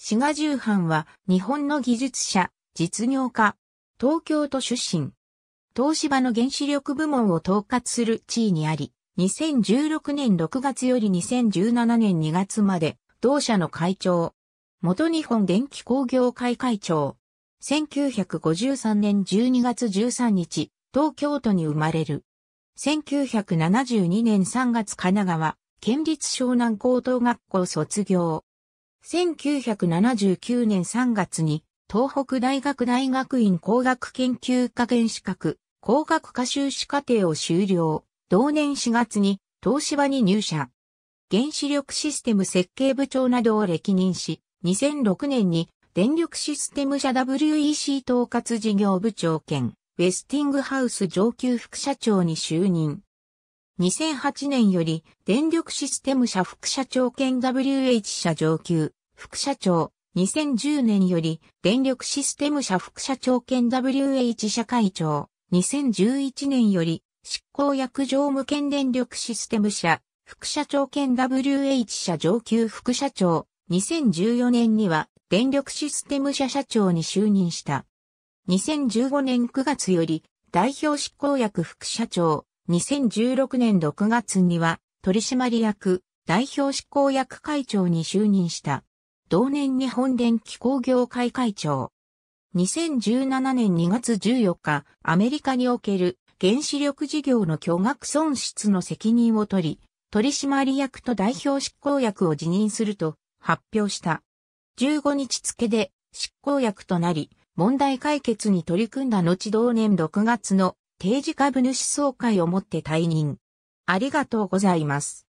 志賀重藩は日本の技術者、実業家、東京都出身。東芝の原子力部門を統括する地位にあり、2016年6月より2017年2月まで、同社の会長。元日本電気工業会会長。1953年12月13日、東京都に生まれる。1972年3月神奈川、県立湘南高等学校卒業。1979年3月に東北大学大学院工学研究科研資格、工学科修士課程を修了。同年4月に東芝に入社。原子力システム設計部長などを歴任し、2006年に電力システム社 WEC 統括事業部長兼ウェスティングハウス上級副社長に就任。2008年より電力システム社副社長兼 WH 社上級副社長、2010年より電力システム社副社長兼 WH 社会長、2011年より執行役常務兼電力システム社、副社長兼 WH 社上級副社長、2014年には電力システム社社長に就任した。2015年9月より代表執行役副社長、2016年6月には取締役代表執行役会長に就任した。同年日本電気工業会会長。2017年2月14日、アメリカにおける原子力事業の巨額損失の責任を取り、取締役と代表執行役を辞任すると発表した。15日付で執行役となり、問題解決に取り組んだ後同年6月の定時株主総会をもって退任。ありがとうございます。